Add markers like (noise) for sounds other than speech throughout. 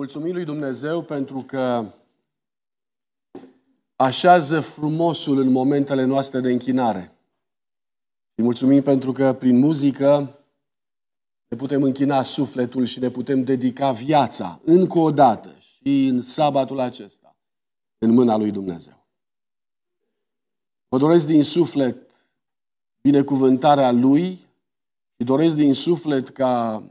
Mulțumim lui Dumnezeu pentru că așează frumosul în momentele noastre de închinare. Îi mulțumim pentru că prin muzică ne putem închina sufletul și ne putem dedica viața încă o dată și în sabatul acesta în mâna lui Dumnezeu. Vă doresc din suflet binecuvântarea Lui și doresc din suflet ca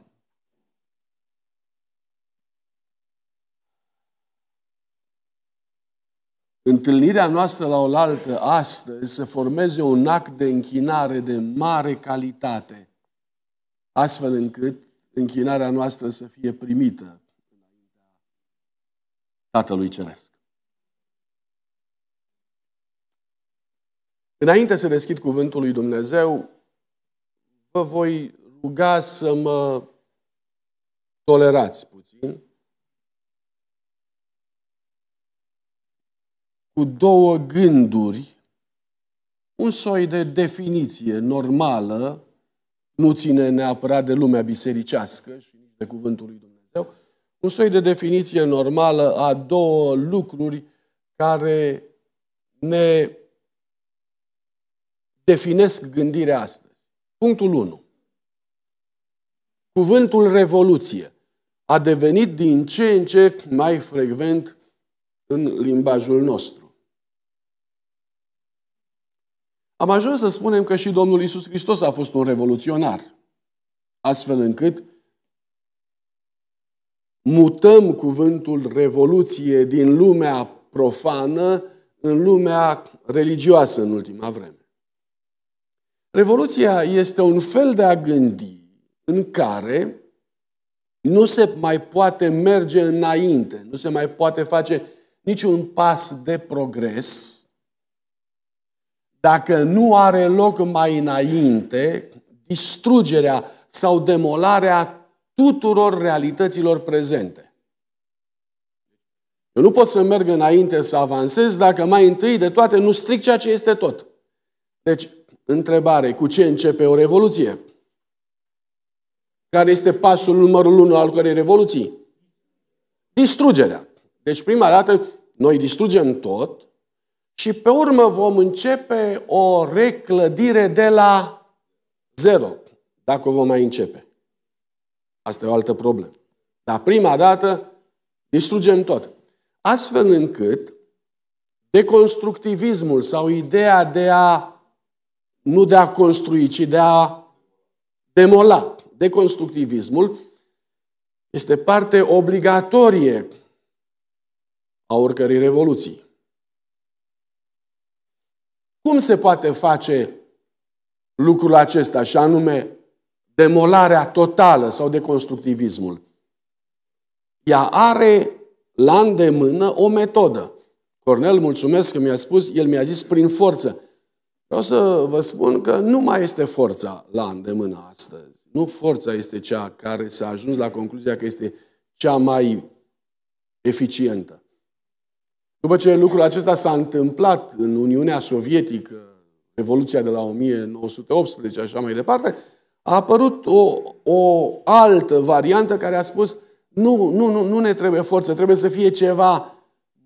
întâlnirea noastră la oaltă astăzi să formeze un act de închinare de mare calitate, astfel încât închinarea noastră să fie primită Tatălui Ceresc. Înainte să deschid cuvântul lui Dumnezeu, vă voi ruga să mă tolerați puțin cu două gânduri, un soi de definiție normală, nu ține neapărat de lumea bisericească și nici de cuvântul lui Dumnezeu, un soi de definiție normală a două lucruri care ne definesc gândirea astăzi. Punctul 1. Cuvântul revoluție a devenit din ce în ce mai frecvent în limbajul nostru. Am ajuns să spunem că și Domnul Isus Hristos a fost un revoluționar, astfel încât mutăm cuvântul revoluție din lumea profană în lumea religioasă în ultima vreme. Revoluția este un fel de a gândi în care nu se mai poate merge înainte, nu se mai poate face niciun pas de progres, dacă nu are loc mai înainte distrugerea sau demolarea tuturor realităților prezente. Eu nu pot să merg înainte să avansez dacă mai întâi de toate nu stric ceea ce este tot. Deci, întrebare, cu ce începe o revoluție? Care este pasul numărul unu al cărei revoluții? Distrugerea. Deci prima dată noi distrugem tot și pe urmă vom începe o reclădire de la zero, dacă o vom mai începe. Asta e o altă problemă. Dar prima dată distrugem tot. Astfel încât deconstructivismul sau ideea de a nu de a construi, ci de a demola. Deconstructivismul este parte obligatorie a oricărei revoluții. Cum se poate face lucrul acesta, și anume demolarea totală sau deconstructivismul? Ea are la îndemână o metodă. Cornel, mulțumesc că mi-a spus, el mi-a zis prin forță. Vreau să vă spun că nu mai este forța la îndemână astăzi. Nu forța este cea care s-a ajuns la concluzia că este cea mai eficientă. După ce lucrul acesta s-a întâmplat în Uniunea Sovietică, Revoluția de la 1918 și așa mai departe, a apărut o, o altă variantă care a spus nu, nu, nu, nu ne trebuie forță, trebuie să fie ceva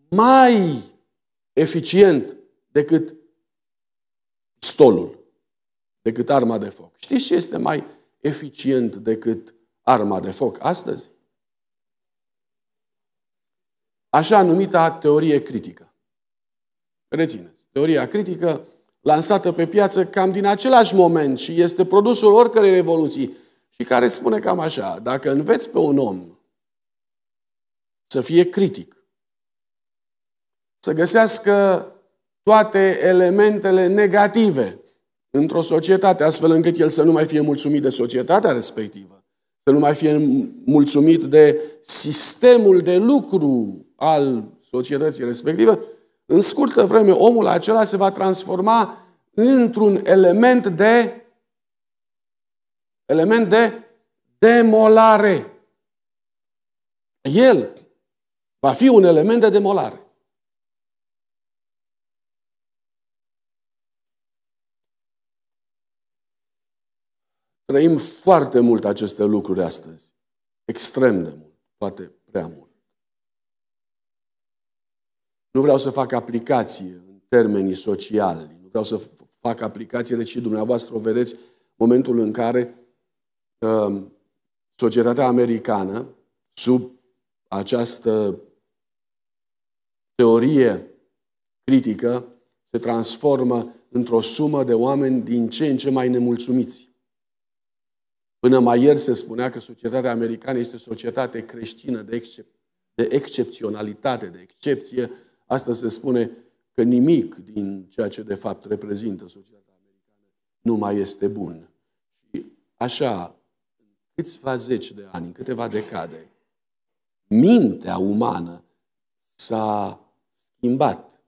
mai eficient decât stolul, decât arma de foc. Știți ce este mai eficient decât arma de foc astăzi? așa numita teorie critică. Rețineți, teoria critică lansată pe piață cam din același moment și este produsul oricărei revoluții și care spune cam așa, dacă înveți pe un om să fie critic, să găsească toate elementele negative într-o societate, astfel încât el să nu mai fie mulțumit de societatea respectivă, să nu mai fie mulțumit de sistemul de lucru al societății respective, în scurtă vreme omul acela se va transforma într-un element de element de demolare. El va fi un element de demolare. Trăim foarte mult aceste lucruri astăzi. Extrem de mult, poate prea mult. Nu vreau să fac aplicație în termenii sociali, nu vreau să fac aplicație, deci dumneavoastră o vedeți momentul în care uh, societatea americană, sub această teorie critică, se transformă într-o sumă de oameni din ce în ce mai nemulțumiți. Până mai ieri se spunea că societatea americană este o societate creștină de, excep- de excepționalitate, de excepție, Asta se spune că nimic din ceea ce de fapt reprezintă societatea americană nu mai este bun. Și așa, în câțiva zeci de ani, în câteva decade, mintea umană s-a schimbat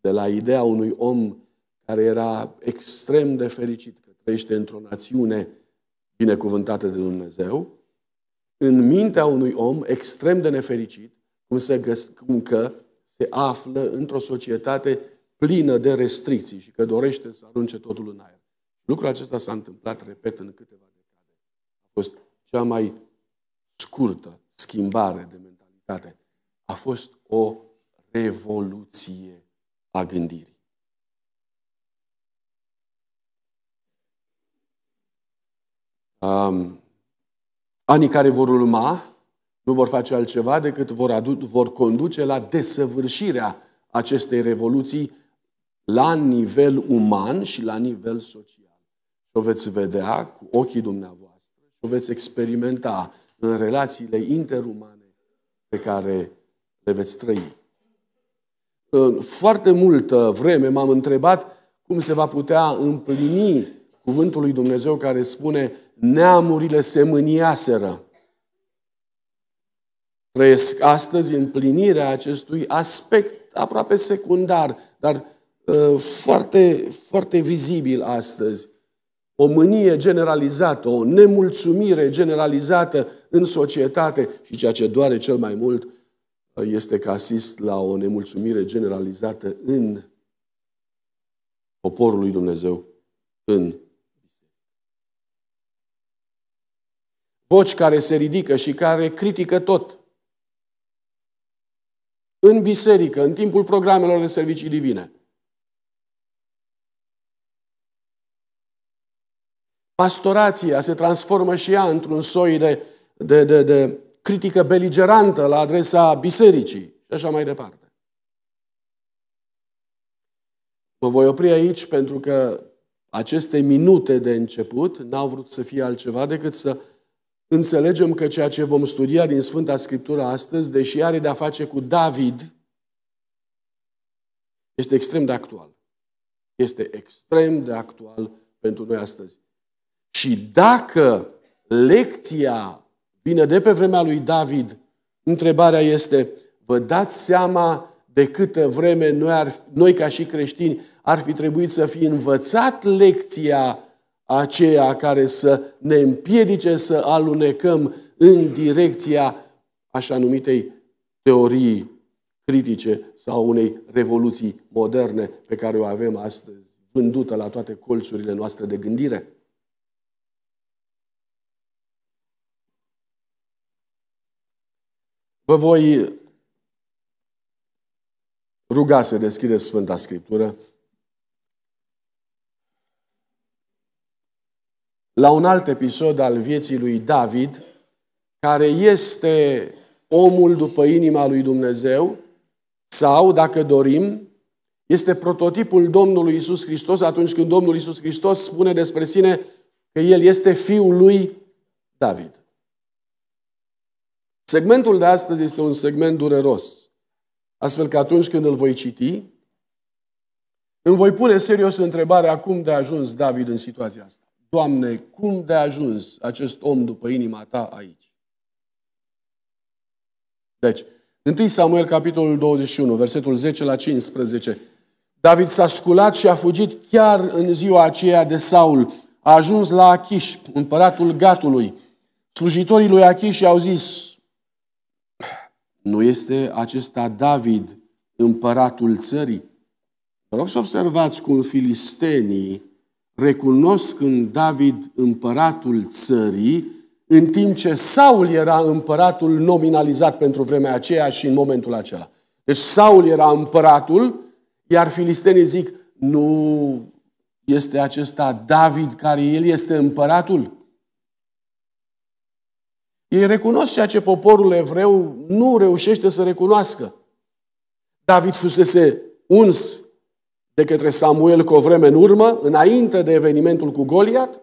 de la ideea unui om care era extrem de fericit că trăiește într-o națiune binecuvântată de Dumnezeu, în mintea unui om extrem de nefericit, cum, se găs- cum că se află într-o societate plină de restricții și că dorește să arunce totul în aer. Lucrul acesta s-a întâmplat, repet, în câteva decade. A fost cea mai scurtă schimbare de mentalitate. A fost o revoluție a gândirii. Um, anii care vor urma nu vor face altceva decât vor, adu- vor conduce la desăvârșirea acestei revoluții la nivel uman și la nivel social. Și o veți vedea cu ochii dumneavoastră și o veți experimenta în relațiile interumane pe care le veți trăi. În foarte multă vreme m-am întrebat cum se va putea împlini cuvântul lui Dumnezeu care spune neamurile se mâniaseră. Trăiesc astăzi împlinirea acestui aspect aproape secundar, dar uh, foarte, foarte vizibil astăzi. O mânie generalizată, o nemulțumire generalizată în societate și ceea ce doare cel mai mult uh, este că asist la o nemulțumire generalizată în poporul lui Dumnezeu, în voci care se ridică și care critică tot în biserică, în timpul programelor de servicii divine. Pastorația se transformă și ea într-un soi de, de, de, de critică beligerantă la adresa bisericii și așa mai departe. Mă voi opri aici pentru că aceste minute de început n-au vrut să fie altceva decât să înțelegem că ceea ce vom studia din Sfânta Scriptură astăzi, deși are de-a face cu David, este extrem de actual. Este extrem de actual pentru noi astăzi. Și dacă lecția vine de pe vremea lui David, întrebarea este, vă dați seama de câtă vreme noi, ar, noi ca și creștini ar fi trebuit să fi învățat lecția aceea care să ne împiedice să alunecăm în direcția așa numitei teorii critice sau unei revoluții moderne pe care o avem astăzi, vândută la toate colțurile noastre de gândire. Vă voi ruga să deschideți Sfânta Scriptură la un alt episod al vieții lui David, care este omul după inima lui Dumnezeu, sau, dacă dorim, este prototipul Domnului Isus Hristos atunci când Domnul Isus Hristos spune despre sine că El este fiul lui David. Segmentul de astăzi este un segment dureros, astfel că atunci când îl voi citi, îmi voi pune serios întrebarea cum de a ajuns David în situația asta. Doamne, cum de a ajuns acest om după inima ta aici? Deci, 1 Samuel, capitolul 21, versetul 10 la 15. David s-a sculat și a fugit chiar în ziua aceea de Saul. A ajuns la Achish, împăratul Gatului. Slujitorii lui Achish i-au zis, nu este acesta David, împăratul țării? Vă rog să observați cum filistenii recunosc în David împăratul țării, în timp ce Saul era împăratul nominalizat pentru vremea aceea și în momentul acela. Deci Saul era împăratul, iar filistenii zic, nu este acesta David care el este împăratul? Ei recunosc ceea ce poporul evreu nu reușește să recunoască. David fusese uns de către Samuel cu o vreme în urmă, înainte de evenimentul cu Goliat,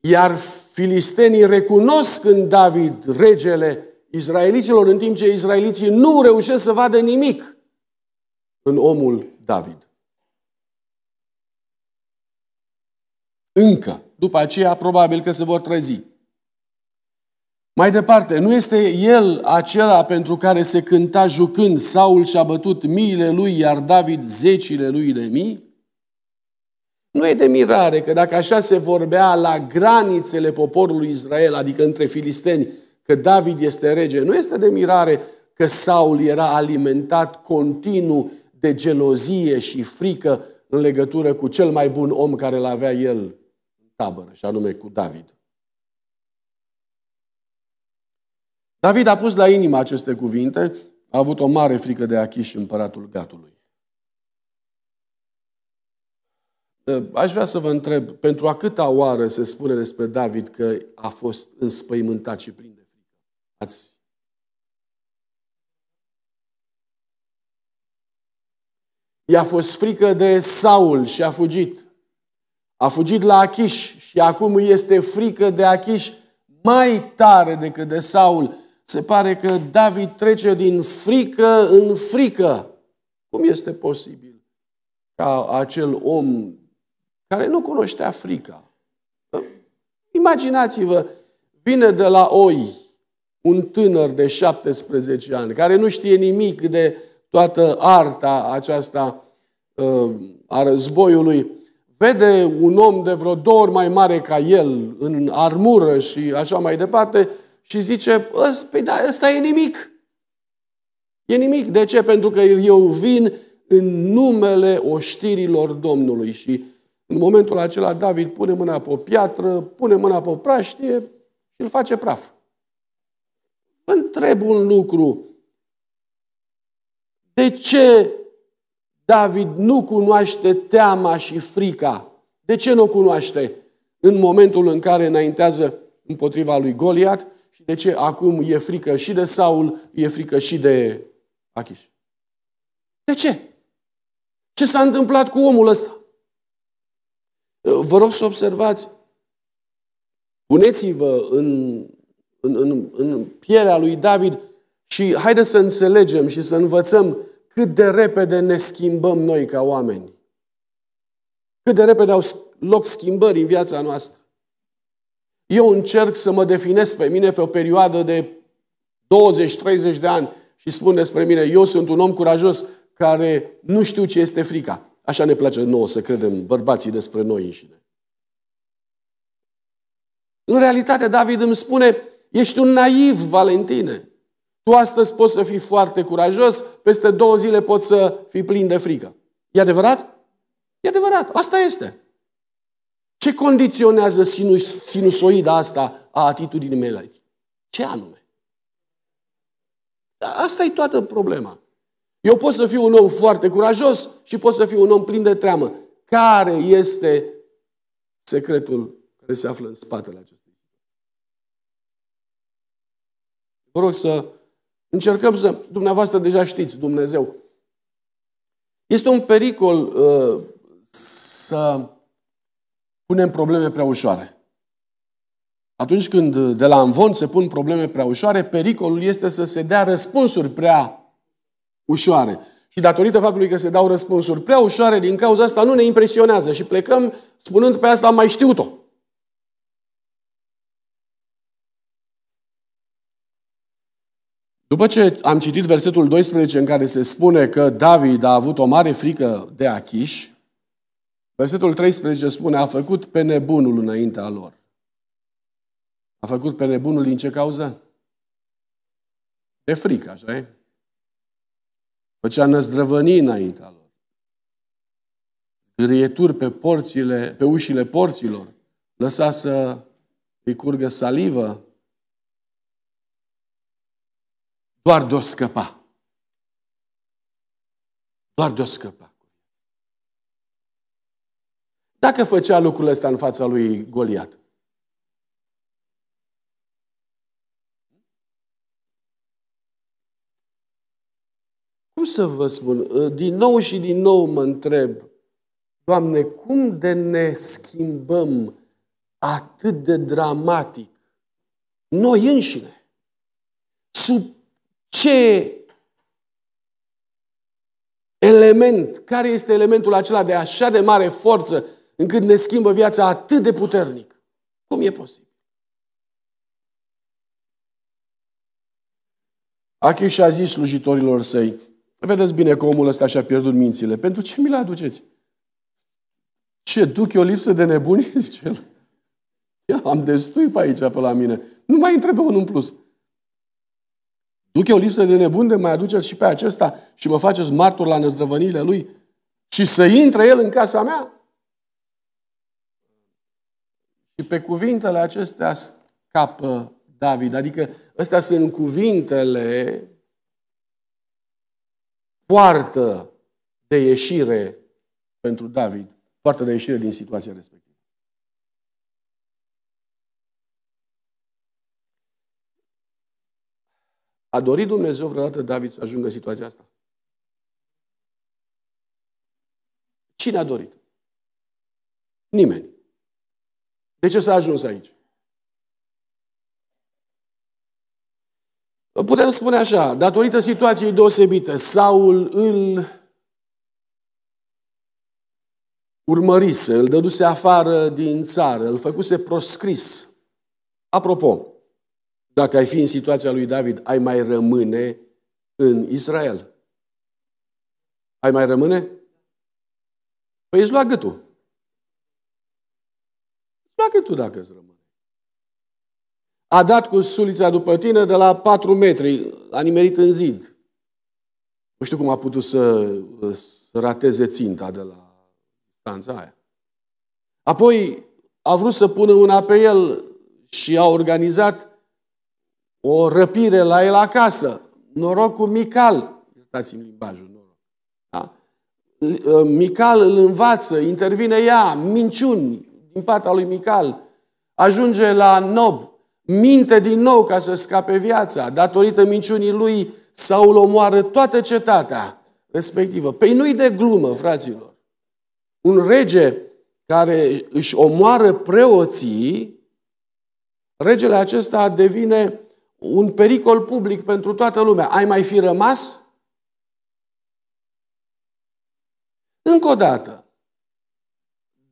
iar filistenii recunosc în David regele izraeliților, în timp ce izraeliții nu reușesc să vadă nimic în omul David. Încă. După aceea, probabil că se vor trezi. Mai departe, nu este el acela pentru care se cânta jucând Saul și-a bătut miile lui, iar David zecile lui de mii? Nu e de mirare că dacă așa se vorbea la granițele poporului Israel, adică între filisteni, că David este rege, nu este de mirare că Saul era alimentat continuu de gelozie și frică în legătură cu cel mai bun om care l-avea el în tabără, și anume cu David. David a pus la inimă aceste cuvinte, a avut o mare frică de Achis și împăratul Gatului. Ă, aș vrea să vă întreb, pentru a câta oară se spune despre David că a fost înspăimântat și plin de frică? Ați... I-a fost frică de Saul și a fugit. A fugit la Achish și acum este frică de Achish mai tare decât de Saul. Se pare că David trece din frică în frică. Cum este posibil ca acel om care nu cunoștea frica? Imaginați-vă, vine de la oi un tânăr de 17 ani care nu știe nimic de toată arta aceasta uh, a războiului, vede un om de vreo două ori mai mare ca el, în armură și așa mai departe, și zice, păi da, ăsta e nimic. E nimic. De ce? Pentru că eu vin în numele oștirilor Domnului. Și în momentul acela David pune mâna pe o piatră, pune mâna pe o praștie și îl face praf. Întreb un lucru. De ce David nu cunoaște teama și frica? De ce nu o cunoaște în momentul în care înaintează împotriva lui Goliat? și de ce acum e frică și de Saul, e frică și de Achish. De ce? Ce s-a întâmplat cu omul ăsta? Vă rog să observați, puneți-vă în, în, în, în pielea lui David și haideți să înțelegem și să învățăm cât de repede ne schimbăm noi ca oameni. Cât de repede au loc schimbări în viața noastră. Eu încerc să mă definesc pe mine pe o perioadă de 20-30 de ani și spun despre mine, eu sunt un om curajos care nu știu ce este frica. Așa ne place nouă să credem bărbații despre noi înșine. În realitate, David îmi spune, ești un naiv, Valentine. Tu astăzi poți să fii foarte curajos, peste două zile poți să fii plin de frică. E adevărat? E adevărat, asta este. Ce condiționează sinus, sinusoida asta a atitudinii mele aici? Ce anume? Asta e toată problema. Eu pot să fiu un om foarte curajos și pot să fiu un om plin de treamă. Care este secretul care se află în spatele acestui? Vă rog să încercăm să... Dumneavoastră deja știți, Dumnezeu. Este un pericol uh, să punem probleme prea ușoare. Atunci când uh, de la învon se pun probleme prea ușoare, pericolul este să se dea răspunsuri prea ușoare. Și datorită faptului că se dau răspunsuri prea ușoare, din cauza asta nu ne impresionează și plecăm spunând pe păi asta am mai știut-o. După ce am citit versetul 12 în care se spune că David a avut o mare frică de Achish, Versetul 13 spune, a făcut pe nebunul înaintea lor. A făcut pe nebunul din ce cauză? De frică, așa e? Făcea năzdrăvănii înaintea lor. Grieturi pe, porțile, pe ușile porților. Lăsa să îi curgă salivă. Doar de-o scăpa. Doar de-o scăpa. Dacă făcea lucrul ăsta în fața lui Goliat. Cum să vă spun? Din nou și din nou mă întreb, Doamne, cum de ne schimbăm atât de dramatic noi înșine? Sub ce element, care este elementul acela de așa de mare forță încât ne schimbă viața atât de puternic. Cum e posibil? Achish a zis slujitorilor săi, vedeți bine că omul ăsta și-a pierdut mințile, pentru ce mi le aduceți? Ce, duc eu lipsă de nebuni? (laughs) Zice el. Ia, am destui pe aici, pe la mine. Nu mai întrebă unul în plus. Duc eu lipsă de nebun de mai aduceți și pe acesta și mă faceți martor la năzdrăvăniile lui și să intre el în casa mea? Și pe cuvintele acestea scapă David. Adică astea sunt cuvintele poartă de ieșire pentru David, poartă de ieșire din situația respectivă. A dorit Dumnezeu vreodată David să ajungă în situația asta? Cine a dorit? Nimeni. De ce s-a ajuns aici? Putem spune așa, datorită situației deosebite, Saul îl urmărise, îl dăduse afară din țară, îl făcuse proscris. Apropo, dacă ai fi în situația lui David, ai mai rămâne în Israel? Ai mai rămâne? Păi îți lua gâtul. Pleacă tu dacă îți rămâne. A dat cu sulița după tine de la 4 metri, a nimerit în zid. Nu știu cum a putut să, să rateze ținta de la distanța aia. Apoi a vrut să pună una pe el și a organizat o răpire la el acasă. Norocul Mical, iertați-mi limbajul, noroc. Da? Mical îl învață, intervine ea, minciuni, din partea lui Mical, ajunge la Nob, minte din nou ca să scape viața. Datorită minciunii lui, Saul omoară toată cetatea respectivă. Păi nu-i de glumă, fraților. Un rege care își omoară preoții, regele acesta devine un pericol public pentru toată lumea. Ai mai fi rămas? Încă o dată,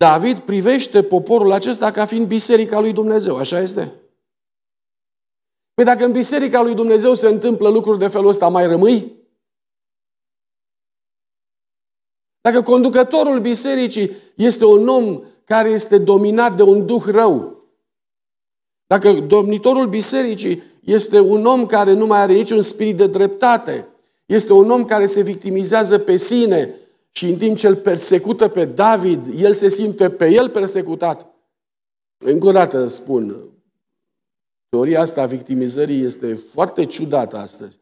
David privește poporul acesta ca fiind biserica lui Dumnezeu, așa este? Păi dacă în biserica lui Dumnezeu se întâmplă lucruri de felul ăsta, mai rămâi? Dacă conducătorul bisericii este un om care este dominat de un duh rău, dacă domnitorul bisericii este un om care nu mai are niciun spirit de dreptate, este un om care se victimizează pe sine, și în timp ce îl persecută pe David, el se simte pe el persecutat. Încă o dată spun, teoria asta a victimizării este foarte ciudată astăzi.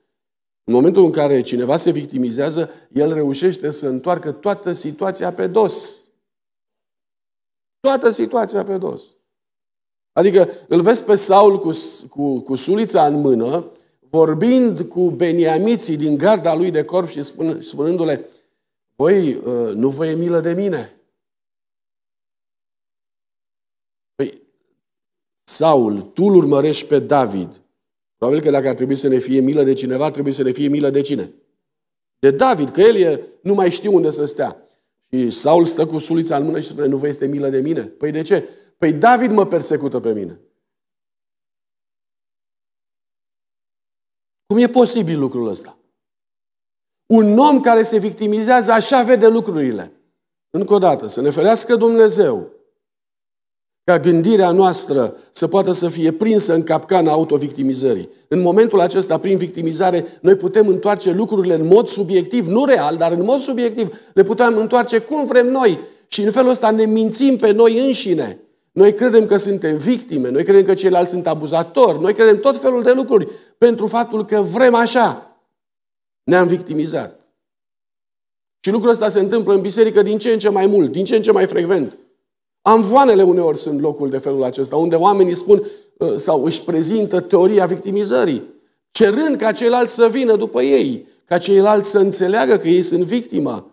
În momentul în care cineva se victimizează, el reușește să întoarcă toată situația pe dos. Toată situația pe dos. Adică îl vezi pe Saul cu, cu, cu sulița în mână, vorbind cu beniamiții din garda lui de corp și spun, spunându-le, Păi, nu vă e milă de mine? Păi, Saul, tu îl urmărești pe David. Probabil că dacă ar trebui să ne fie milă de cineva, ar trebui să ne fie milă de cine? De David, că el e, nu mai știu unde să stea. Și Saul stă cu sulița în mână și spune, nu vă este milă de mine? Păi de ce? Păi David mă persecută pe mine. Cum e posibil lucrul ăsta? Un om care se victimizează așa vede lucrurile. Încă o dată, să ne ferească Dumnezeu ca gândirea noastră să poată să fie prinsă în capcana autovictimizării. În momentul acesta, prin victimizare, noi putem întoarce lucrurile în mod subiectiv, nu real, dar în mod subiectiv, le putem întoarce cum vrem noi și în felul ăsta ne mințim pe noi înșine. Noi credem că suntem victime, noi credem că ceilalți sunt abuzatori, noi credem tot felul de lucruri pentru faptul că vrem așa. Ne-am victimizat. Și lucrul ăsta se întâmplă în biserică din ce în ce mai mult, din ce în ce mai frecvent. Amvoanele uneori sunt locul de felul acesta, unde oamenii spun ă, sau își prezintă teoria victimizării, cerând ca ceilalți să vină după ei, ca ceilalți să înțeleagă că ei sunt victima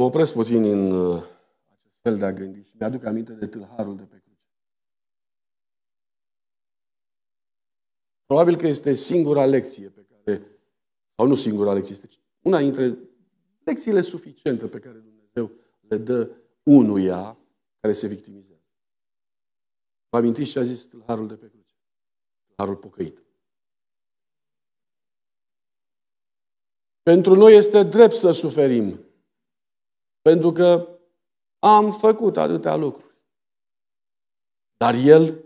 Mă opresc puțin în uh, acest fel de a gândi și mi-aduc aminte de tâlharul de pe cruce. Probabil că este singura lecție pe care, sau nu singura lecție, este una dintre lecțiile suficiente pe care Dumnezeu le dă unuia care se victimizează. Vă amintiți ce a zis tâlharul de pe cruce? Tâlharul pocăit. Pentru noi este drept să suferim pentru că am făcut atâtea lucruri. Dar el,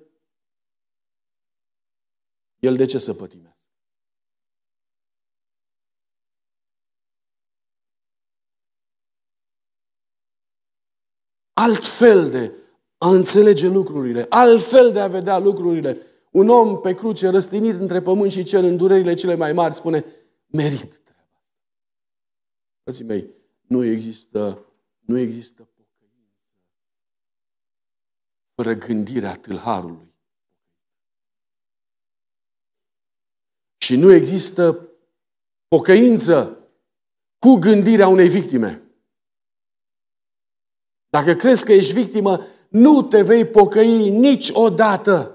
el de ce să pătimească? Alt fel de a înțelege lucrurile, alt fel de a vedea lucrurile. Un om pe cruce răstinit între pământ și cer în durerile cele mai mari spune, merit treaba. Frății mei, nu există, nu există pocăință fără gândirea tâlharului. Și nu există pocăință cu gândirea unei victime. Dacă crezi că ești victimă, nu te vei pocăi niciodată.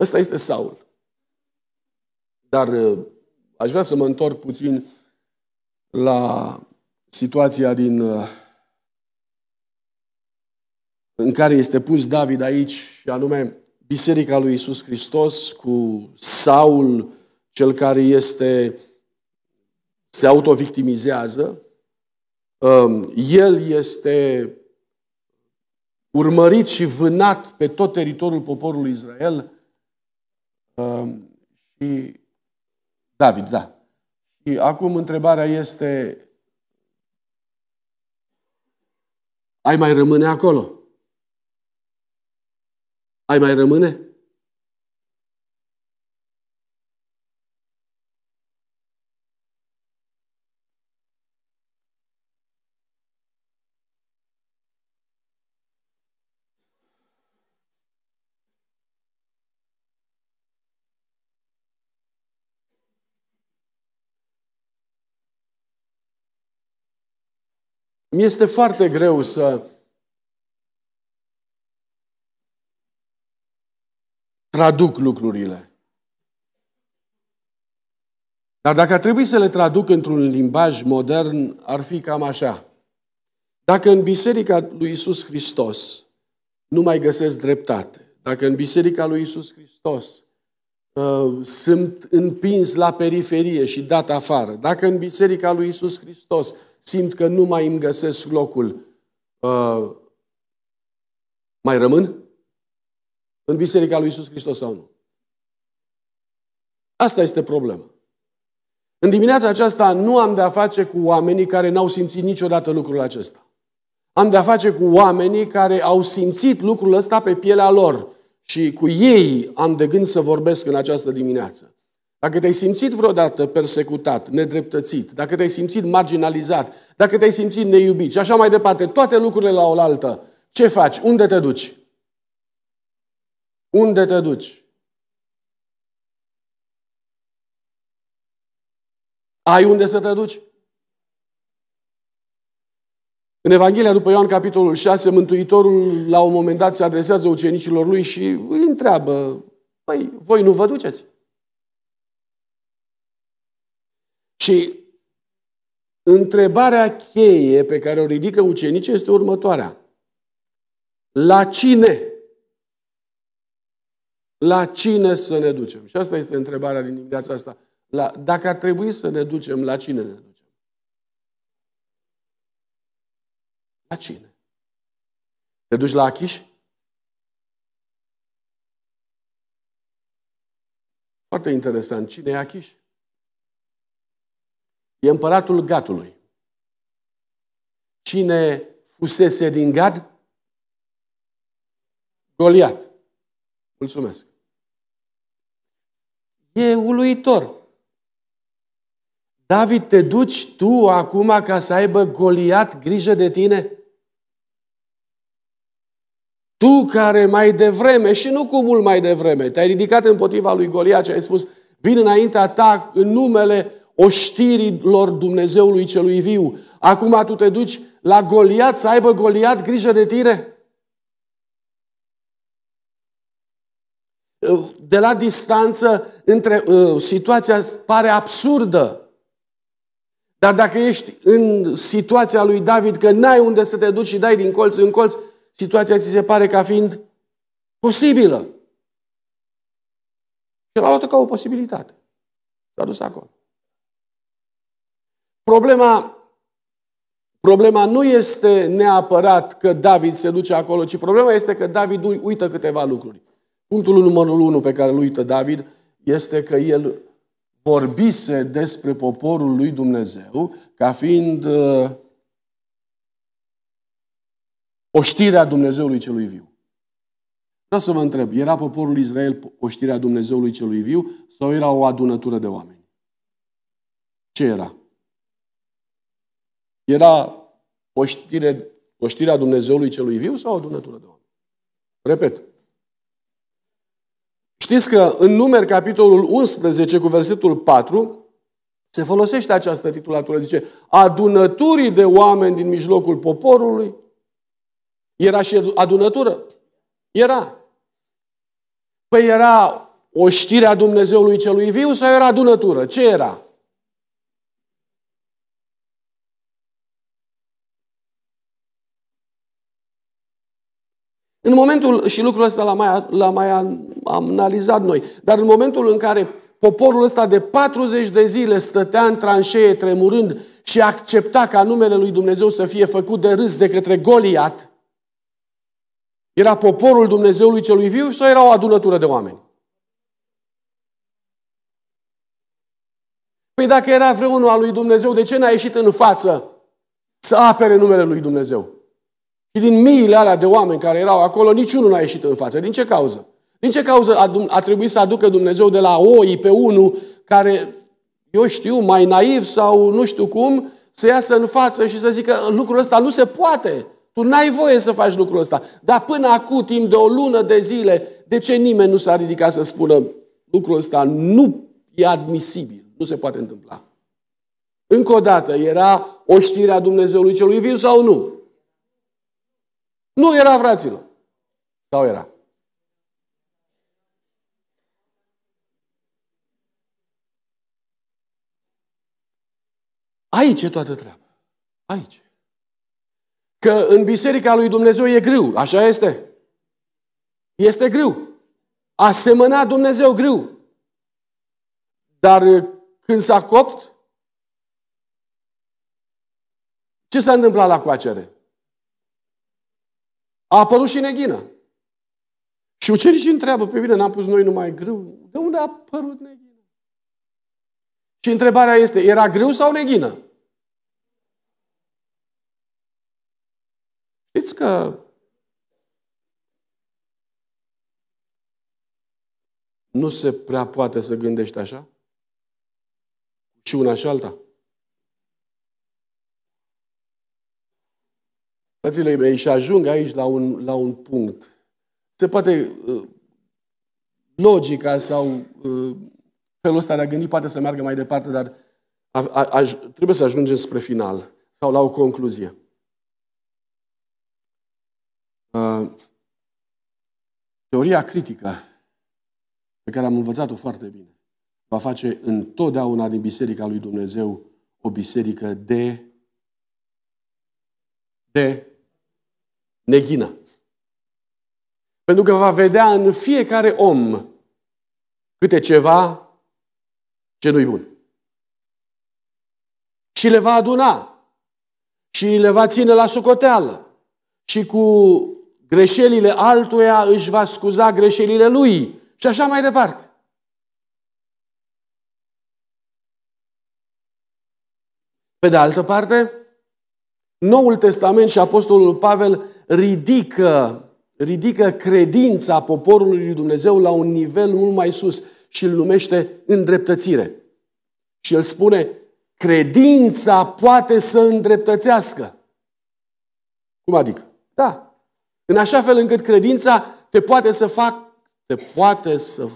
Ăsta este Saul. Dar uh, aș vrea să mă întorc puțin la situația din uh, în care este pus David aici, și anume Biserica lui Isus Hristos cu Saul, cel care este se autovictimizează. Um, el este urmărit și vânat pe tot teritoriul poporului Israel um, și David, da. Și acum întrebarea este, ai mai rămâne acolo? Ai mai rămâne? mi este foarte greu să traduc lucrurile. Dar dacă ar trebui să le traduc într-un limbaj modern, ar fi cam așa. Dacă în biserica lui Isus Hristos nu mai găsesc dreptate, dacă în biserica lui Isus Hristos Uh, sunt împins la periferie și dat afară, dacă în Biserica lui Isus Hristos simt că nu mai îmi găsesc locul, uh, mai rămân în Biserica lui Isus Hristos sau nu? Asta este problema. În dimineața aceasta nu am de-a face cu oamenii care n-au simțit niciodată lucrul acesta. Am de-a face cu oamenii care au simțit lucrul ăsta pe pielea lor și cu ei am de gând să vorbesc în această dimineață. Dacă te-ai simțit vreodată persecutat, nedreptățit, dacă te-ai simțit marginalizat, dacă te-ai simțit neiubit și așa mai departe, toate lucrurile la oaltă, ce faci? Unde te duci? Unde te duci? Ai unde să te duci? În Evanghelia după Ioan, capitolul 6, Mântuitorul la un moment dat se adresează ucenicilor lui și îi întreabă, păi, voi nu vă duceți? Și întrebarea cheie pe care o ridică ucenicii este următoarea. La cine? La cine să ne ducem? Și asta este întrebarea din viața asta. La, dacă ar trebui să ne ducem, la cine ne ducem? La cine? Te duci la Achish? Foarte interesant. Cine e Achish? E împăratul Gatului. Cine fusese din Gad? Goliat. Mulțumesc. E uluitor. David, te duci tu acum ca să aibă Goliat grijă de tine? Tu care mai devreme, și nu cu mult mai devreme, te-ai ridicat împotriva lui Golia și ai spus, vin înaintea ta în numele oștirilor Dumnezeului celui viu. Acum tu te duci la Goliat să aibă Goliat grijă de tine? De la distanță, între, uh, situația pare absurdă. Dar dacă ești în situația lui David, că n-ai unde să te duci și dai din colț în colț, situația ți se pare ca fiind posibilă. Și l-a luat ca o posibilitate. S-a dus acolo. Problema, problema nu este neapărat că David se duce acolo, ci problema este că David uită câteva lucruri. Punctul numărul unu pe care îl uită David este că el vorbise despre poporul lui Dumnezeu ca fiind uh, oștirea Dumnezeului celui viu. Vreau să vă întreb, era poporul Israel oștirea Dumnezeului celui viu sau era o adunătură de oameni? Ce era? Era oștire, oștirea Dumnezeului celui viu sau o adunătură de oameni? Repet. Știți că în numeri capitolul 11 cu versetul 4 se folosește această titulatură. Zice, adunăturii de oameni din mijlocul poporului era și adunătură? Era. Păi era o știre a Dumnezeului celui viu sau era adunătură? Ce era? În momentul, și lucrul ăsta l-am mai, l mai analizat noi, dar în momentul în care poporul ăsta de 40 de zile stătea în tranșee tremurând și accepta ca numele lui Dumnezeu să fie făcut de râs de către Goliat, era poporul Dumnezeului celui viu sau era o adunătură de oameni? Păi dacă era vreunul al lui Dumnezeu, de ce n-a ieșit în față să apere numele lui Dumnezeu? Și din miile alea de oameni care erau acolo, niciunul n-a ieșit în față. Din ce cauză? Din ce cauză a, a trebuit să aducă Dumnezeu de la oi pe unul care, eu știu, mai naiv sau nu știu cum, să iasă în față și să zică lucrul ăsta nu se poate. Tu n-ai voie să faci lucrul ăsta. Dar până acum, timp de o lună de zile, de ce nimeni nu s-a ridicat să spună lucrul ăsta nu e admisibil, nu se poate întâmpla? Încă o dată, era o știre a Dumnezeului celui viu sau nu? Nu era, fraților. Sau era? Aici e toată treaba. Aici că în biserica lui Dumnezeu e greu. Așa este? Este greu. A Dumnezeu greu. Dar uh, când s-a copt, ce s-a întâmplat la coacere? A apărut și neghină. Și ucenicii întreabă, pe bine, n-am pus noi numai greu. De unde a apărut neghină? Și întrebarea este, era greu sau neghină? Știți că nu se prea poate să gândești așa? Și una și alta. Frațile mei, și ajung aici la un, la un punct. Se poate uh, logica sau uh, felul ăsta de a gândi poate să meargă mai departe, dar a, a, a, trebuie să ajungem spre final sau la o concluzie. Uh, teoria critică pe care am învățat-o foarte bine va face întotdeauna din Biserica lui Dumnezeu o biserică de de neghină. Pentru că va vedea în fiecare om câte ceva ce nu-i bun. Și le va aduna. Și le va ține la socoteală. Și cu Greșelile altuia își va scuza greșelile lui și așa mai departe. Pe de altă parte, Noul Testament și Apostolul Pavel ridică, ridică credința poporului lui Dumnezeu la un nivel mult mai sus și îl numește îndreptățire. Și el spune, credința poate să îndreptățească. Cum adică? Da, în așa fel încât credința te poate să fac, te poate să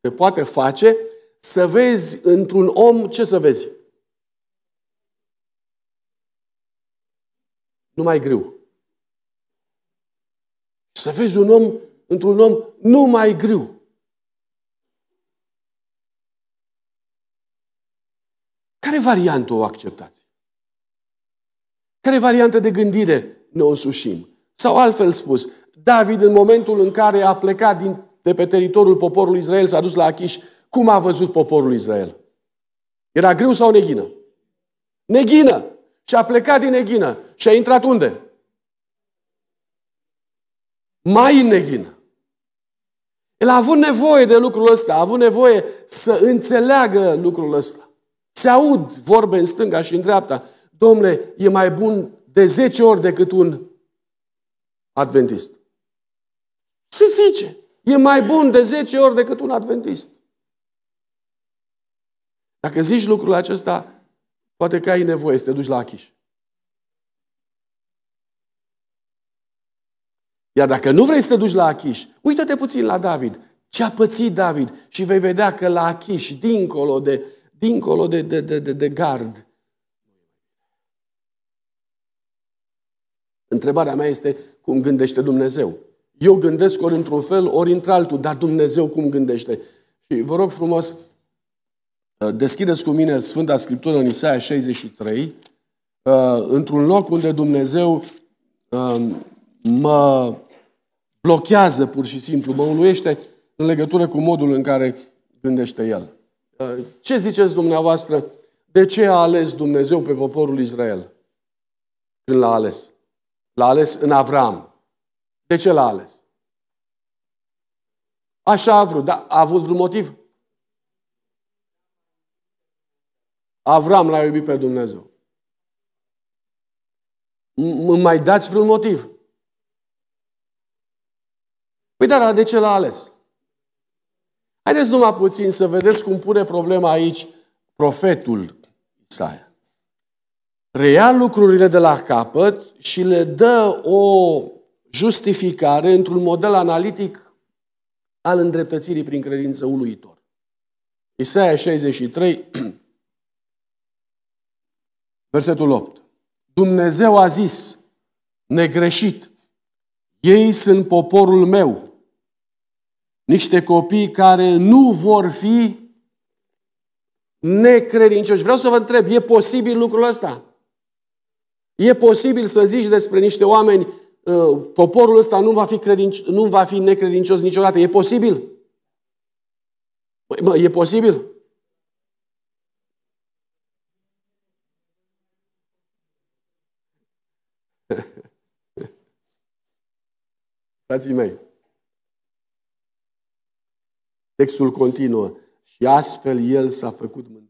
te poate face să vezi într-un om ce să vezi. Nu mai greu. Să vezi un om într-un om nu mai greu. Care variantă o acceptați? Care variantă de gândire ne însușim? Sau altfel spus, David în momentul în care a plecat din, de pe teritoriul poporului Israel, s-a dus la Achiș, cum a văzut poporul Israel? Era greu sau neghină? Neghină! Și a plecat din neghină. Și a intrat unde? Mai în neghină. El a avut nevoie de lucrul ăsta, a avut nevoie să înțeleagă lucrul ăsta. Se aud vorbe în stânga și în dreapta. Domnule, e mai bun de 10 ori decât un adventist. Se zice, e mai bun de 10 ori decât un adventist. Dacă zici lucrul acesta, poate că ai nevoie să te duci la Achiș. Iar dacă nu vrei să te duci la Achiș, uită-te puțin la David. Ce a pățit David și vei vedea că la Achiș, dincolo de, dincolo de, de, de, de, de gard, Întrebarea mea este cum gândește Dumnezeu. Eu gândesc ori într-un fel, ori într-altul, dar Dumnezeu cum gândește? Și vă rog frumos, uh, deschideți cu mine Sfânta Scriptură în Isaia 63, uh, într-un loc unde Dumnezeu uh, mă blochează pur și simplu, mă uluiește în legătură cu modul în care gândește El. Ce ziceți dumneavoastră? De ce a ales Dumnezeu pe poporul Israel când l-a ales? L-a ales în Avram. De ce l-a ales? Așa a vrut. Dar a avut vreun motiv? Avram l-a iubit pe Dumnezeu. Îmi mai dați vreun motiv? Păi da, dar de ce l-a ales? Haideți numai puțin să vedeți cum pune problema aici profetul Isaia reia lucrurile de la capăt și le dă o justificare într-un model analitic al îndreptățirii prin credință uluitor. Isaia 63, (clears throat) versetul 8. Dumnezeu a zis, negreșit, ei sunt poporul meu, niște copii care nu vor fi necredincioși. Vreau să vă întreb, e posibil lucrul ăsta? E posibil să zici despre niște oameni, uh, poporul ăsta nu va fi, credinci, nu va fi necredincios niciodată. E posibil? Păi, mă, e posibil? (laughs) Frații mei, textul continuă. Și astfel el s-a făcut mântuit.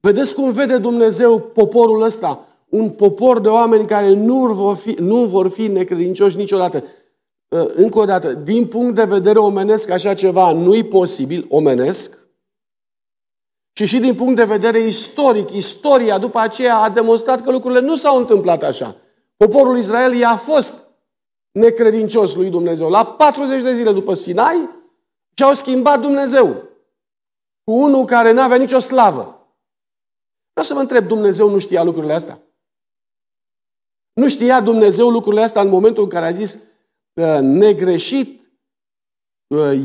Vedeți cum vede Dumnezeu poporul ăsta? Un popor de oameni care nu vor fi, nu vor fi necredincioși niciodată. Uh, încă o dată, din punct de vedere omenesc, așa ceva nu-i posibil, omenesc, și și din punct de vedere istoric, istoria după aceea a demonstrat că lucrurile nu s-au întâmplat așa. Poporul Israel i-a fost necredincios lui Dumnezeu. La 40 de zile după Sinai și-au schimbat Dumnezeu cu unul care nu avea nicio slavă. Vreau să vă întreb, Dumnezeu nu știa lucrurile astea? Nu știa Dumnezeu lucrurile astea în momentul în care a zis negreșit,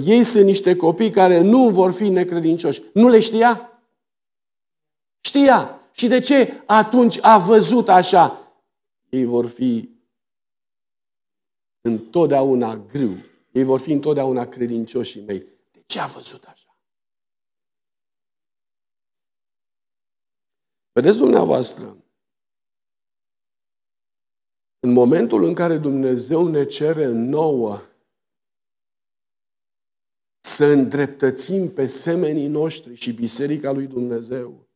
ei sunt niște copii care nu vor fi necredincioși. Nu le știa? Știa. Și de ce atunci a văzut așa? Ei vor fi întotdeauna grâu. Ei vor fi întotdeauna credincioșii mei. De ce a văzut așa? Vedeți dumneavoastră, în momentul în care Dumnezeu ne cere nouă să îndreptățim pe semenii noștri și Biserica lui Dumnezeu,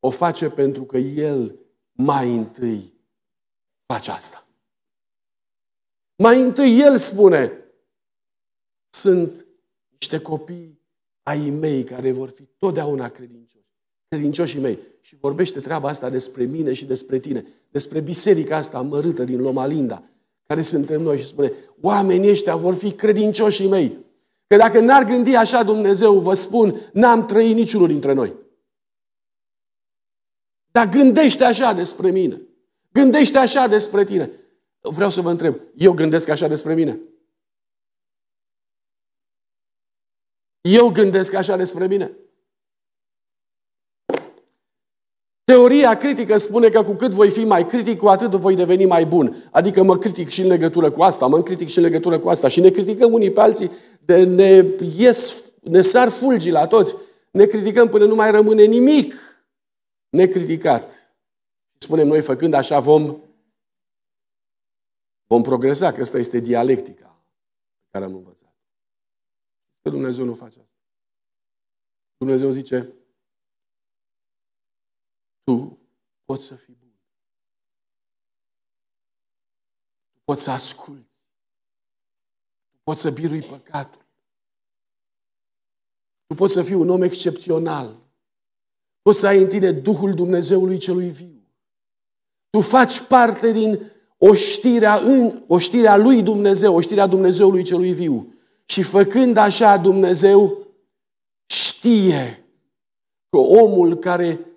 o face pentru că El mai întâi face asta. Mai întâi El spune, sunt niște copii ai mei care vor fi totdeauna credincioși credincioșii mei, și vorbește treaba asta despre mine și despre tine, despre biserica asta mărâtă din Lomalinda, care suntem noi și spune, oamenii ăștia vor fi credincioșii mei. Că dacă n-ar gândi așa Dumnezeu, vă spun, n-am trăit niciunul dintre noi. Dar gândește așa despre mine. Gândește așa despre tine. Vreau să vă întreb, eu gândesc așa despre mine? Eu gândesc așa despre mine? Teoria critică spune că cu cât voi fi mai critic, cu atât voi deveni mai bun. Adică mă critic și în legătură cu asta, mă critic și în legătură cu asta. Și ne criticăm unii pe alții, de ne, ies, ne sar fulgii la toți. Ne criticăm până nu mai rămâne nimic necriticat. Spunem noi, făcând așa, vom, vom progresa, că asta este dialectica care am învățat. Că Dumnezeu nu face asta. Dumnezeu zice, tu poți să fii bun. Tu poți să asculți. Tu poți să birui păcatul. Tu poți să fii un om excepțional. Poți să ai în tine Duhul Dumnezeului celui viu. Tu faci parte din oștirea, în, oștirea lui Dumnezeu, oștirea Dumnezeului celui viu. Și făcând așa, Dumnezeu știe că omul care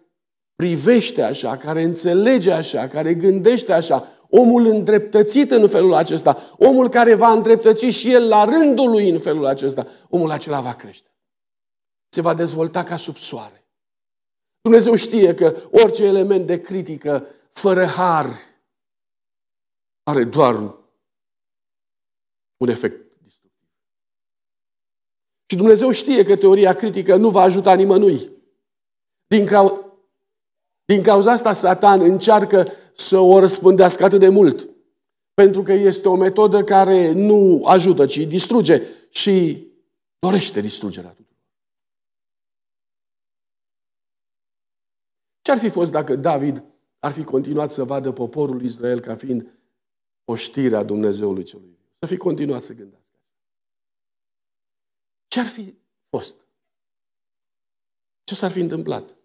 privește așa, care înțelege așa, care gândește așa, omul îndreptățit în felul acesta, omul care va îndreptăți și el la rândul lui în felul acesta, omul acela va crește. Se va dezvolta ca sub soare. Dumnezeu știe că orice element de critică fără har are doar un efect distructiv. Și Dumnezeu știe că teoria critică nu va ajuta nimănui. Din, cau- din cauza asta, Satan încearcă să o răspândească atât de mult. Pentru că este o metodă care nu ajută, ci distruge și dorește distrugerea tuturor. Ce ar fi fost dacă David ar fi continuat să vadă poporul Israel ca fiind oștirea Dumnezeului celui? Să fi continuat să gândească. Ce ar fi fost? Ce s-ar fi întâmplat?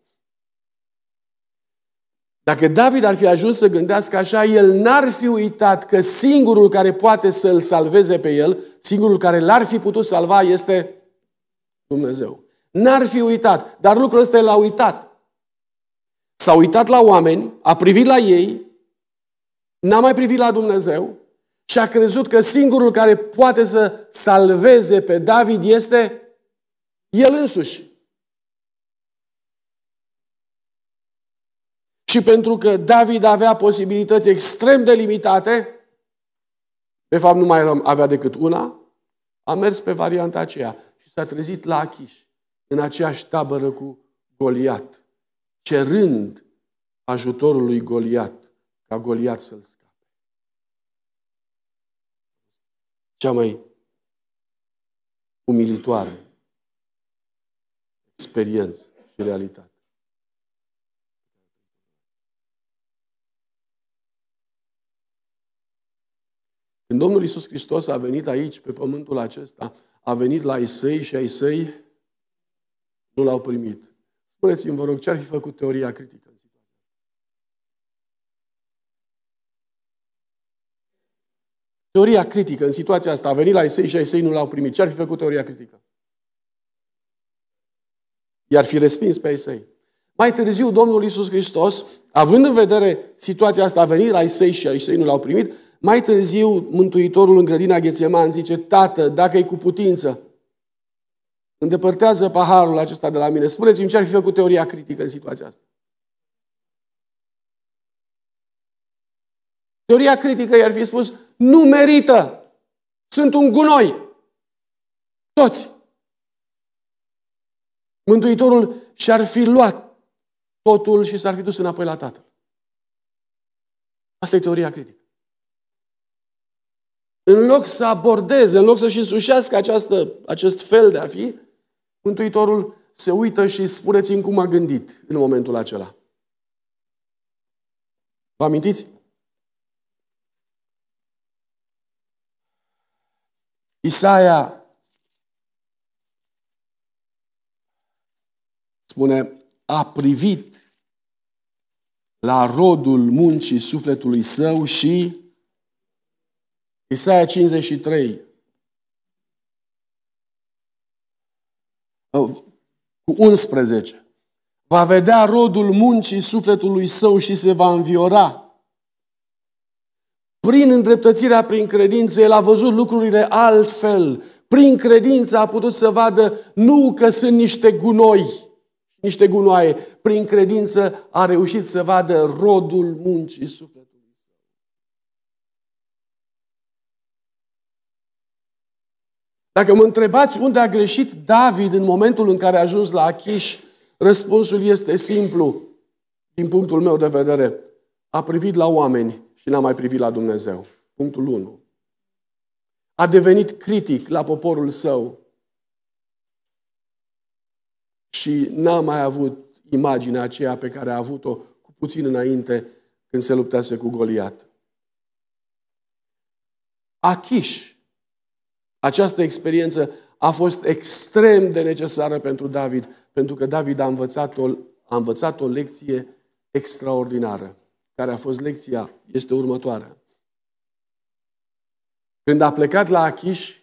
Dacă David ar fi ajuns să gândească așa, el n-ar fi uitat că singurul care poate să-l salveze pe el, singurul care l-ar fi putut salva este Dumnezeu. N-ar fi uitat, dar lucrul ăsta l-a uitat. S-a uitat la oameni, a privit la ei, n-a mai privit la Dumnezeu și a crezut că singurul care poate să salveze pe David este el însuși. și pentru că David avea posibilități extrem de limitate, de fapt nu mai avea decât una, a mers pe varianta aceea și s-a trezit la Achish, în aceeași tabără cu Goliat, cerând ajutorul lui Goliat, ca Goliat să-l scape. Cea mai umilitoare experiență și realitate. Când Domnul Isus Hristos a venit aici, pe pământul acesta, a venit la Isei și ai săi nu l-au primit. Spuneți-mi, vă rog, ce ar fi făcut teoria critică în situația asta? Teoria critică în situația asta a venit la Isei și ai nu l-au primit. Ce ar fi făcut teoria critică? I-ar fi respins pe Isei. Mai târziu, Domnul Isus Hristos, având în vedere situația asta, a venit la Isei și Isei nu l-au primit, mai târziu, Mântuitorul în grădina Ghețeman zice, Tată, dacă e cu putință, îndepărtează paharul acesta de la mine. Spuneți-mi ce ar fi făcut teoria critică în situația asta. Teoria critică i-ar fi spus, nu merită, sunt un gunoi. Toți. Mântuitorul și-ar fi luat totul și s-ar fi dus înapoi la tată. Asta e teoria critică în loc să abordeze, în loc să-și însușească această, acest fel de a fi, Mântuitorul se uită și spuneți în cum a gândit în momentul acela. Vă amintiți? Isaia spune, a privit la rodul muncii sufletului său și Isaia 53. Cu 11. Va vedea rodul muncii sufletului său și se va înviora. Prin îndreptățirea prin credință, el a văzut lucrurile altfel. Prin credință a putut să vadă nu că sunt niște gunoi, niște gunoaie. Prin credință a reușit să vadă rodul muncii sufletului. Dacă mă întrebați unde a greșit David în momentul în care a ajuns la Achiș, răspunsul este simplu, din punctul meu de vedere. A privit la oameni și n-a mai privit la Dumnezeu. Punctul 1. A devenit critic la poporul său și n-a mai avut imaginea aceea pe care a avut-o cu puțin înainte când se luptase cu Goliat. Achish această experiență a fost extrem de necesară pentru David, pentru că David a învățat o, a învățat o lecție extraordinară, care a fost lecția, este următoarea. Când a plecat la Achish,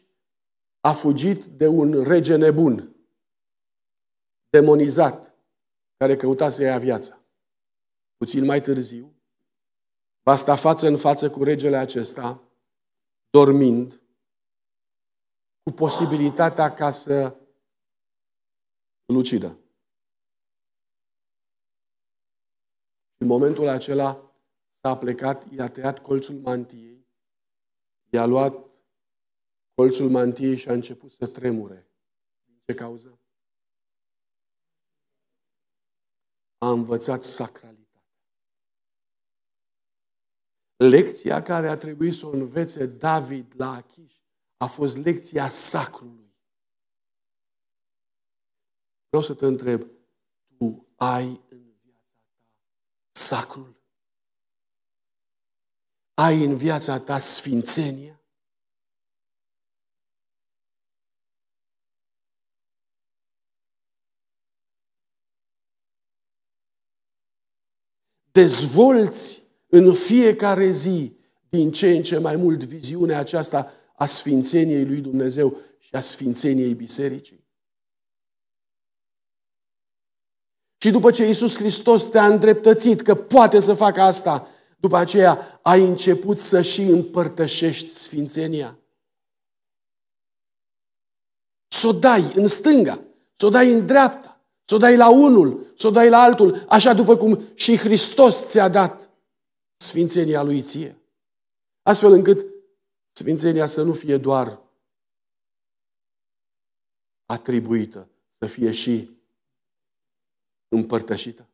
a fugit de un rege nebun, demonizat, care căuta să ia viața. Puțin mai târziu, va sta față în față cu regele acesta, dormind, cu posibilitatea ca să îl ucidă. În momentul acela s-a plecat, i-a tăiat colțul mantiei, i-a luat colțul mantiei și a început să tremure. Din ce cauză? A învățat sacralitatea. Lecția care a trebuit să o învețe David la Achish a fost lecția sacrului. Vreau să te întreb, tu ai în viața ta sacrul? Ai în viața ta sfințenia? Dezvolți în fiecare zi din ce în ce mai mult viziunea aceasta a sfințeniei lui Dumnezeu și a sfințeniei bisericii. Și după ce Iisus Hristos te-a îndreptățit că poate să facă asta, după aceea ai început să și împărtășești sfințenia. Să o dai în stânga, să o dai în dreapta, să o dai la unul, să o dai la altul, așa după cum și Hristos ți-a dat sfințenia lui ție. Astfel încât Sfințenia să nu fie doar atribuită, să fie și împărtășită.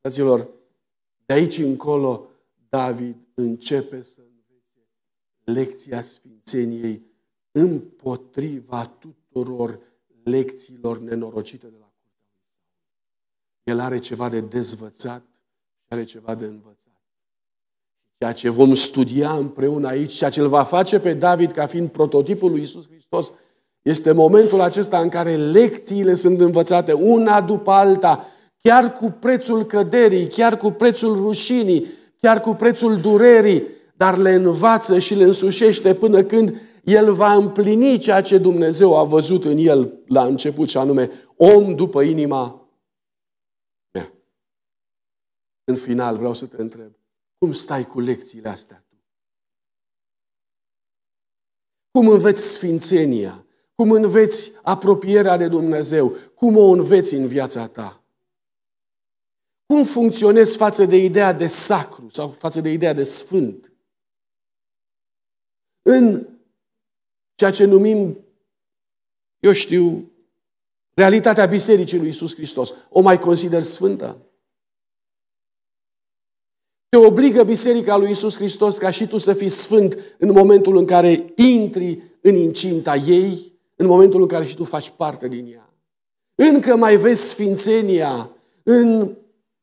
Fraților, de aici încolo David începe să învețe lecția Sfințeniei împotriva tuturor lecțiilor nenorocite de la curtea lui El are ceva de dezvățat și are ceva de învățat ceea ce vom studia împreună aici, ceea ce îl va face pe David ca fiind prototipul lui Isus Hristos, este momentul acesta în care lecțiile sunt învățate una după alta, chiar cu prețul căderii, chiar cu prețul rușinii, chiar cu prețul durerii, dar le învață și le însușește până când el va împlini ceea ce Dumnezeu a văzut în el la început, și anume om după inima mea. În final vreau să te întreb, cum stai cu lecțiile astea Cum înveți sfințenia? Cum înveți apropierea de Dumnezeu? Cum o înveți în viața ta? Cum funcționezi față de ideea de sacru sau față de ideea de sfânt? În ceea ce numim, eu știu, realitatea Bisericii lui Isus Hristos, o mai consider sfântă? Te obligă Biserica lui Isus Hristos ca și tu să fii sfânt în momentul în care intri în incinta ei, în momentul în care și tu faci parte din ea. Încă mai vezi sfințenia în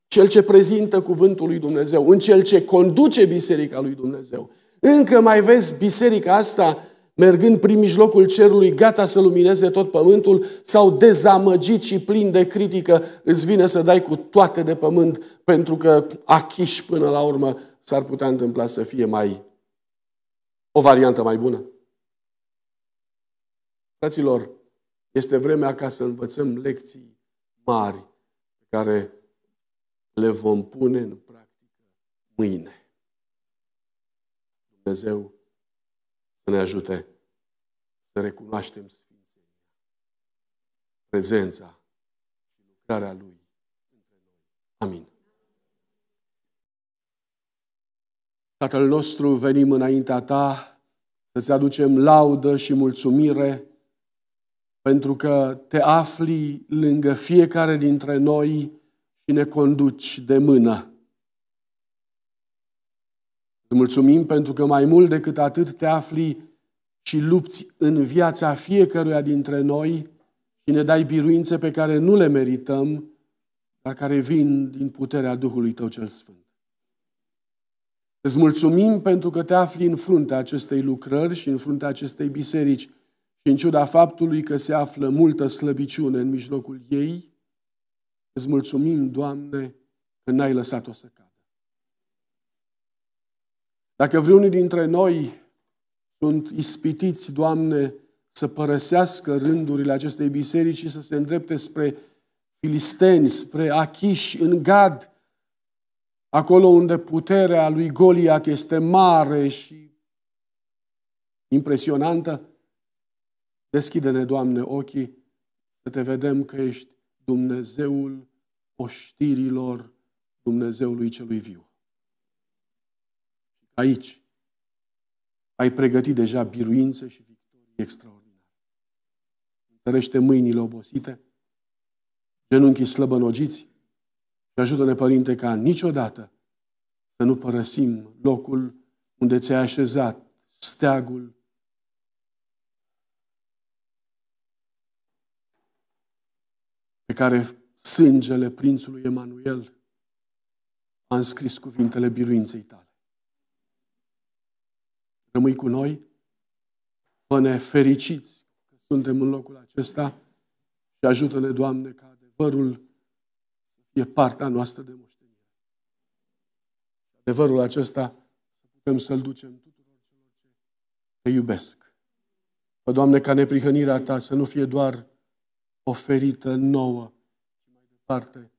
cel ce prezintă cuvântul lui Dumnezeu, în cel ce conduce biserica lui Dumnezeu. Încă mai vezi biserica asta mergând prin mijlocul cerului, gata să lumineze tot pământul, sau dezamăgit și plin de critică, îți vine să dai cu toate de pământ, pentru că achiși până la urmă s-ar putea întâmpla să fie mai o variantă mai bună. Fraților, este vremea ca să învățăm lecții mari pe care le vom pune în practică mâine. Dumnezeu să ne ajute să recunoaștem Sfințenia, prezența și lucrarea Lui între noi. Amin. Tatăl nostru, venim înaintea Ta să-ți aducem laudă și mulțumire pentru că Te afli lângă fiecare dintre noi și ne conduci de mână Îți mulțumim pentru că mai mult decât atât te afli și lupți în viața fiecăruia dintre noi și ne dai biruințe pe care nu le merităm, dar care vin din puterea Duhului Tău cel Sfânt. Îți mulțumim pentru că te afli în fruntea acestei lucrări și în fruntea acestei biserici și în ciuda faptului că se află multă slăbiciune în mijlocul ei, îți mulțumim, Doamne, că n-ai lăsat-o să cadă. Dacă vreunii dintre noi sunt ispitiți, Doamne, să părăsească rândurile acestei biserici și să se îndrepte spre filisteni, spre achiși, în gad, acolo unde puterea lui Goliat este mare și impresionantă, deschide-ne, Doamne, ochii să te vedem că ești Dumnezeul oștirilor Dumnezeului celui viu aici, ai pregătit deja biruințe și victorii extraordinare. Întărește mâinile obosite, genunchii slăbănogiți și ajută-ne, Părinte, ca niciodată să nu părăsim locul unde ți-ai așezat steagul pe care sângele prințului Emanuel a înscris cuvintele biruinței tale. Rămâi cu noi, fă-ne fericiți că suntem în locul acesta și ajută-ne, Doamne, ca adevărul fie partea noastră de moștenire. Adevărul acesta să putem să-l ducem tuturor celor ce te iubesc. Pă, Doamne, ca neprihănirea Ta să nu fie doar oferită nouă, ci mai departe